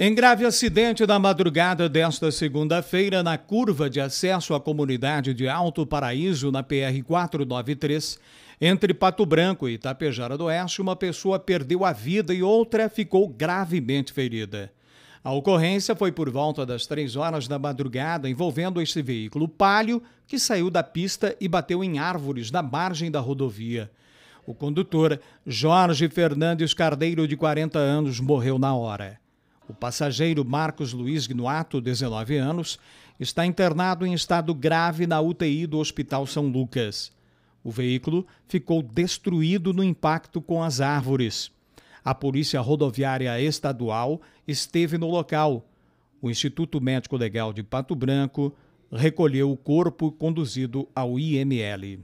Em grave acidente da madrugada desta segunda-feira, na curva de acesso à comunidade de Alto Paraíso, na PR 493, entre Pato Branco e Itapejara do Oeste, uma pessoa perdeu a vida e outra ficou gravemente ferida. A ocorrência foi por volta das três horas da madrugada, envolvendo este veículo palio que saiu da pista e bateu em árvores na margem da rodovia. O condutor, Jorge Fernandes Cardeiro, de 40 anos, morreu na hora. O passageiro Marcos Luiz Gnoato, 19 anos, está internado em estado grave na UTI do Hospital São Lucas. O veículo ficou destruído no impacto com as árvores. A Polícia Rodoviária Estadual esteve no local. O Instituto Médico Legal de Pato Branco recolheu o corpo conduzido ao IML.